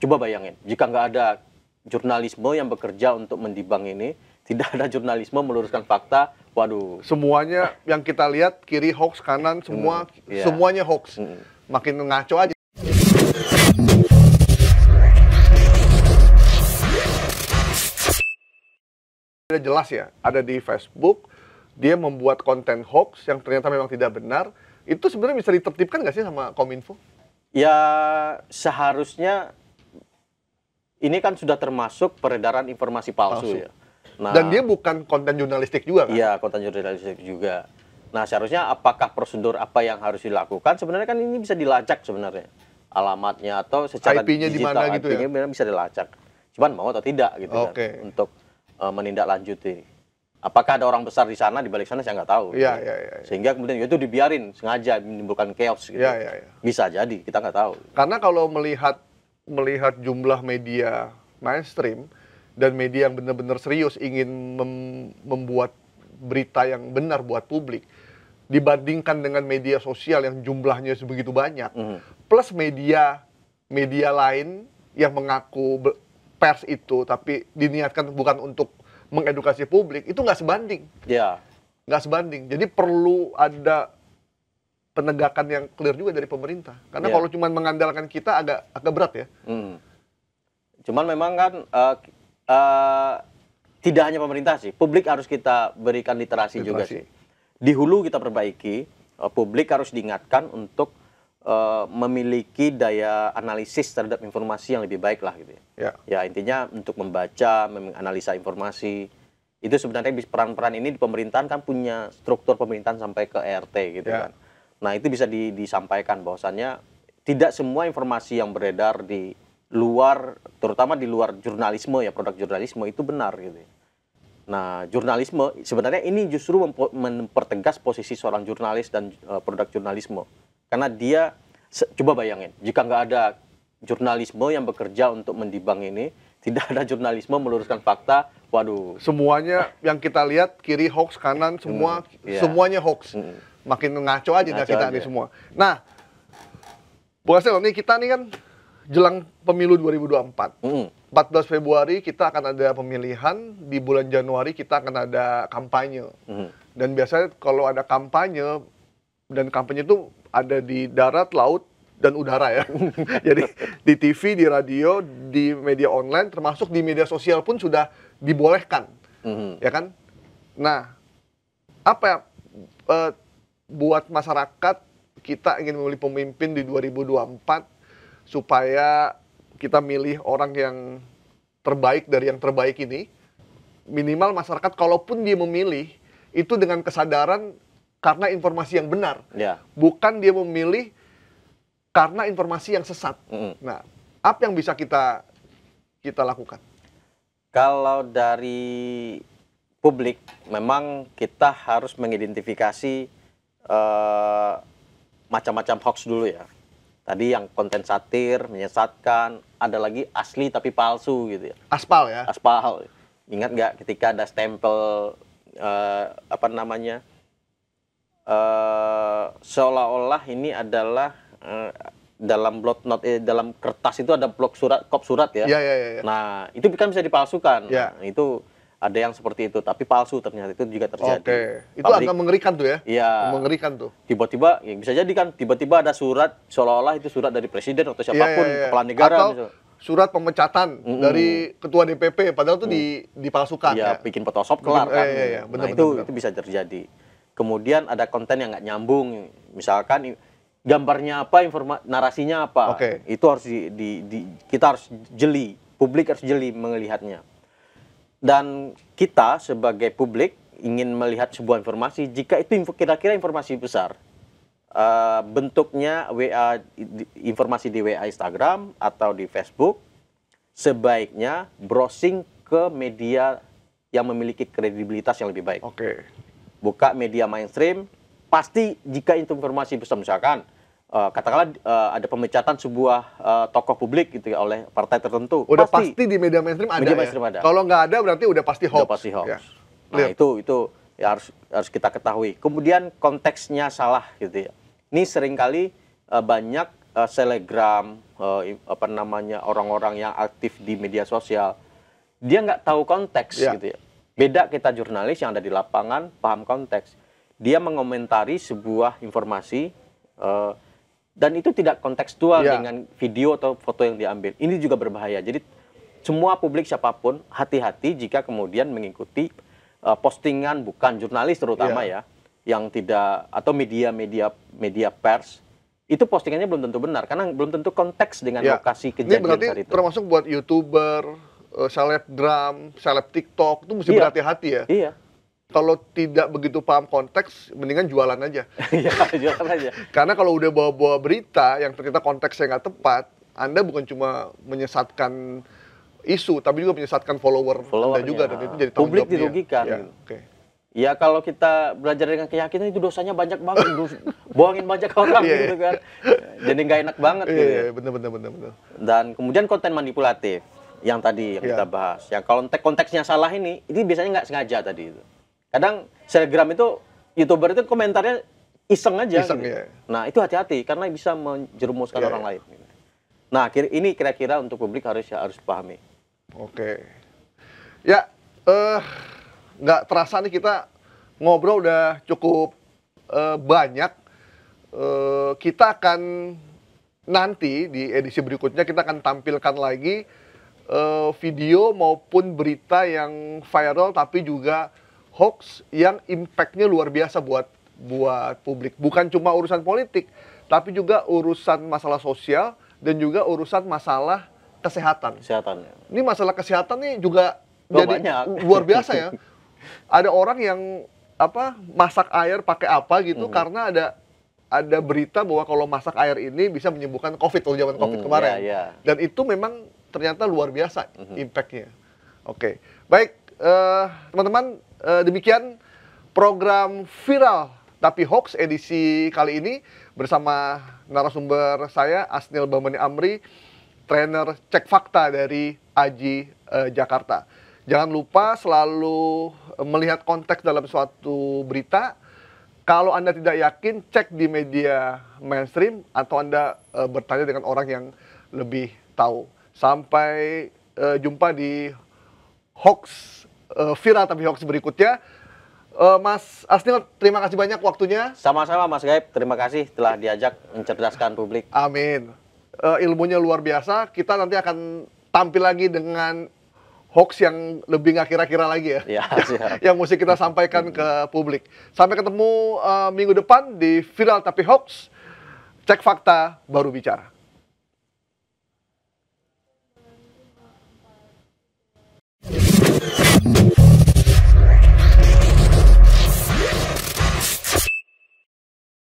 Coba bayangin, jika nggak ada jurnalisme yang bekerja untuk mendibang ini, tidak ada jurnalisme meluruskan fakta, waduh. Semuanya yang kita lihat kiri hoax, kanan semua hmm, yeah. semuanya hoax. Hmm. Makin ngaco aja. Ada jelas ya, ada di Facebook dia membuat konten hoax yang ternyata memang tidak benar. Itu sebenarnya bisa ditertibkan nggak sih sama Kominfo? Ya seharusnya ini kan sudah termasuk peredaran informasi palsu, palsu. ya. Nah, Dan dia bukan konten jurnalistik juga kan? Iya, konten jurnalistik juga. Nah, seharusnya apakah prosedur apa yang harus dilakukan? Sebenarnya kan ini bisa dilacak sebenarnya. Alamatnya atau secara IP-nya digital, gitu IP-nya ya? bisa dilacak. Cuman mau atau tidak gitu okay. kan untuk uh, menindaklanjuti. Apakah ada orang besar di sana di balik sana saya nggak tahu. Gitu. Iya, iya, iya. Ya. Sehingga kemudian ya itu dibiarin sengaja menimbulkan chaos gitu. Iya, iya, iya. Bisa jadi, kita nggak tahu. Karena kalau melihat melihat jumlah media mainstream dan media yang benar-benar serius ingin mem membuat berita yang benar buat publik dibandingkan dengan media sosial yang jumlahnya sebegitu banyak mm. plus media media lain yang mengaku pers itu tapi diniatkan bukan untuk mengedukasi publik itu nggak sebanding. Yeah. Nggak sebanding. Jadi perlu ada penegakan yang clear juga dari pemerintah. Karena yeah. kalau cuma mengandalkan kita agak agak berat ya. Hmm. Cuman memang kan uh, uh, tidak hanya pemerintah sih, publik harus kita berikan literasi, literasi. juga sih. Di hulu kita perbaiki, uh, publik harus diingatkan untuk uh, memiliki daya analisis terhadap informasi yang lebih baik lah gitu ya. Yeah. Ya intinya untuk membaca, menganalisa informasi itu sebenarnya peran-peran ini di pemerintahan kan punya struktur pemerintahan sampai ke RT gitu yeah. kan Nah itu bisa di, disampaikan bahwasannya tidak semua informasi yang beredar di luar, terutama di luar jurnalisme ya produk jurnalisme itu benar gitu. Ya. Nah jurnalisme sebenarnya ini justru mempertegas posisi seorang jurnalis dan uh, produk jurnalisme karena dia coba bayangin jika nggak ada jurnalisme yang bekerja untuk mendibang ini tidak ada jurnalisme meluruskan fakta waduh semuanya yang kita lihat kiri hoax kanan semua hmm, yeah. semuanya hoax mm makin ngaco aja ngaco kita aja. nih semua. Nah, buat saya nih kita nih kan jelang pemilu 2024. Mm. 14 Februari kita akan ada pemilihan, di bulan Januari kita akan ada kampanye. Mm. Dan biasanya kalau ada kampanye, dan kampanye itu ada di darat, laut, dan udara ya. Jadi di TV, di radio, di media online, termasuk di media sosial pun sudah dibolehkan. Mm. Ya kan? Nah, apa ya? Uh, buat masyarakat kita ingin memilih pemimpin di 2024 supaya kita milih orang yang terbaik dari yang terbaik ini. Minimal masyarakat kalaupun dia memilih itu dengan kesadaran karena informasi yang benar. Ya. Bukan dia memilih karena informasi yang sesat. Mm Nah, apa yang bisa kita kita lakukan? Kalau dari publik memang kita harus mengidentifikasi Eh, macam-macam hoax dulu ya. Tadi yang konten satir, menyesatkan, ada lagi asli tapi palsu gitu ya. Aspal ya? Aspal. Ingat nggak ketika ada stempel uh, apa namanya uh, seolah-olah ini adalah uh, dalam blok not eh, dalam kertas itu ada blok surat kop surat ya. Ya, ya, ya, ya. Nah itu kan bisa dipalsukan. Ya. Nah, itu ada yang seperti itu tapi palsu ternyata itu juga terjadi. Oke, okay. itu agak mengerikan tuh ya? Iya. Mengerikan tuh. Tiba-tiba, ya bisa jadi kan tiba-tiba ada surat seolah-olah itu surat dari presiden atau iya, siapapun yeah, yeah, yeah. kepala negara. Atau misalnya. surat pemecatan mm -hmm. dari ketua DPP padahal itu mm. di dipalsukan. Iya, ya. bikin Photoshop kelar kan. Iya, iya, iya. benar nah itu bener. itu bisa terjadi. Kemudian ada konten yang nggak nyambung, misalkan gambarnya apa, informa narasinya apa, okay. itu harus di, di, di kita harus jeli, publik harus jeli melihatnya dan kita sebagai publik ingin melihat sebuah informasi jika itu kira-kira informasi besar uh, bentuknya WA informasi di WA Instagram atau di Facebook sebaiknya browsing ke media yang memiliki kredibilitas yang lebih baik. Oke. Okay. Buka media mainstream pasti jika itu informasi besar misalkan Eh, katakanlah uh, ada pemecatan sebuah uh, tokoh publik gitu ya oleh partai tertentu. Udah pasti, pasti di media mainstream ada. Media ya? mainstream ya? ada. Kalau nggak ada berarti udah pasti hoax. Udah pasti hoax. Ya. Nah itu itu ya harus harus kita ketahui. Kemudian konteksnya salah gitu ya. Ini seringkali uh, banyak uh, selegram uh, apa namanya orang-orang yang aktif di media sosial dia nggak tahu konteks ya. gitu ya. Beda kita jurnalis yang ada di lapangan paham konteks. Dia mengomentari sebuah informasi uh, dan itu tidak kontekstual yeah. dengan video atau foto yang diambil. Ini juga berbahaya. Jadi semua publik siapapun hati-hati jika kemudian mengikuti uh, postingan bukan jurnalis terutama yeah. ya yang tidak atau media-media media pers itu postingannya belum tentu benar karena belum tentu konteks dengan yeah. lokasi kejadian Ini berarti itu. termasuk buat youtuber, eh, selebgram, seleb TikTok itu mesti iya. berhati-hati ya. Iya. Yeah kalau tidak begitu paham konteks, mendingan jualan aja. Iya, jualan aja. Karena kalau udah bawa-bawa berita yang ternyata konteksnya nggak tepat, Anda bukan cuma menyesatkan isu, tapi juga menyesatkan follower Anda juga, iya. dan itu jadi Publik dirugikan. Ya, gitu. okay. ya kalau kita belajar dengan keyakinan itu dosanya banyak banget, dos bohongin banyak orang yeah, iya. gitu kan. Jadi nggak enak banget yeah, gitu. Ya. Iya, yeah, benar Dan kemudian konten manipulatif yang tadi yang yeah. kita bahas. Yang kalau konteksnya salah ini, ini biasanya nggak sengaja tadi itu kadang selegram itu youtuber itu komentarnya iseng aja iseng, gitu. ya. nah itu hati-hati karena bisa menjerumuskan iya, orang iya. lain gitu. nah nah ini kira-kira untuk publik harus harus pahami oke ya eh uh, nggak terasa nih kita ngobrol udah cukup uh, banyak uh, kita akan nanti di edisi berikutnya kita akan tampilkan lagi uh, video maupun berita yang viral tapi juga hoax yang impactnya luar biasa buat buat publik. Bukan cuma urusan politik, tapi juga urusan masalah sosial dan juga urusan masalah kesehatan. Kesehatan. Ya. Ini masalah kesehatan nih juga Loh, jadi banyak. luar biasa ya. ada orang yang apa masak air pakai apa gitu hmm. karena ada ada berita bahwa kalau masak air ini bisa menyembuhkan COVID kalau zaman COVID hmm, kemarin. Yeah, yeah. Dan itu memang ternyata luar biasa hmm. impactnya. Oke, okay. baik eh, teman-teman. Uh, teman -teman, Eh, demikian program viral tapi hoax edisi kali ini bersama narasumber saya Asnil Bambani Amri, trainer cek fakta dari Aji eh, Jakarta. Jangan lupa selalu eh, melihat konteks dalam suatu berita. Kalau Anda tidak yakin, cek di media mainstream atau Anda e, bertanya dengan orang yang lebih tahu. Sampai e, jumpa di hoax uh, viral tapi hoax berikutnya. Uh, Mas Asnil, terima kasih banyak waktunya. Sama-sama Mas Gaib, terima kasih telah diajak mencerdaskan publik. Amin. Uh, ilmunya luar biasa, kita nanti akan tampil lagi dengan hoax yang lebih nggak kira-kira lagi ya, ya yang mesti kita sampaikan ke publik. Sampai ketemu uh, minggu depan di Viral Tapi Hoax, cek fakta baru bicara.